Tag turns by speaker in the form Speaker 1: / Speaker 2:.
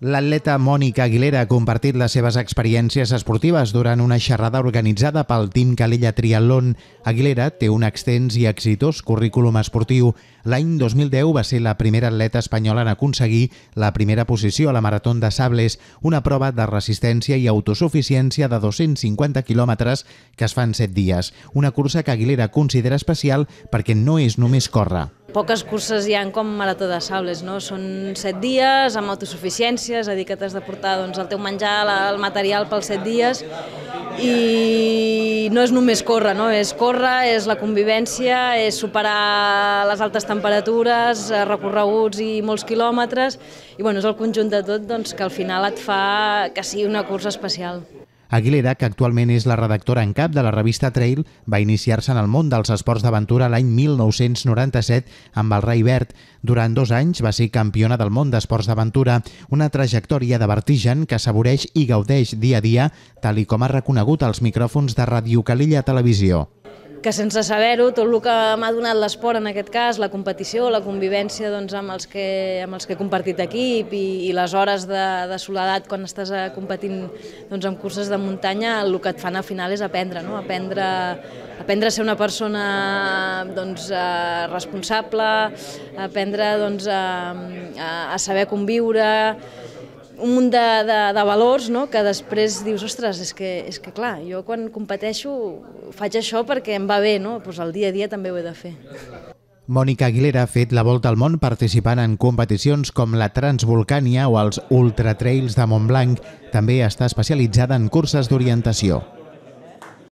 Speaker 1: L'atleta Mònica Aguilera ha compartit les seves experiències esportives durant una xerrada organitzada pel Team Calella Triatlon. Aguilera té un extens i exitós currículum esportiu. L'any 2010 va ser la primera atleta espanyola en aconseguir la primera posició a la Marató de Sables, una prova de resistència i autosuficiència de 250 quilòmetres que es fa en 7 dies. Una cursa que Aguilera considera especial perquè no és només córrer.
Speaker 2: Poques curses hi han com Marató de Sables, no? Són set dies amb autosuficiència, és a dir, que t'has de portar doncs, el teu menjar, la, el material pels set dies, i no és només córrer, no? és córrer, és la convivència, és superar les altes temperatures, eh, recorreguts i molts quilòmetres, i bueno, és el conjunt de tot doncs, que al final et fa que sigui una cursa especial.
Speaker 1: Aguilera, que actualment és la redactora en cap de la revista Trail, va iniciar-se en el món dels esports d'aventura l'any 1997 amb el Rai Verd. Durant dos anys va ser campiona del món d'esports d'aventura, una trajectòria de vertigen que assaboreix i gaudeix dia a dia, tal i com ha reconegut als micròfons de Radio Calella Televisió
Speaker 2: que sense saber-ho, tot el que m'ha donat l'esport en aquest cas, la competició, la convivència doncs, amb, els que, amb els que he compartit equip i, i les hores de, de soledat quan estàs eh, competint doncs, en curses de muntanya, el que et fan al final és aprendre, no? aprendre, aprendre a ser una persona doncs, eh, responsable, aprendre doncs, a, a saber conviure, un munt de, de, de valors no? que després dius, ostres, és que, és que clar, jo quan competeixo faig això perquè em va bé, no? pues doncs el dia a dia també ho he de fer.
Speaker 1: Mònica Aguilera ha fet la volta al món participant en competicions com la Transvolcània o els Ultra Trails de Montblanc. També està especialitzada en curses d'orientació.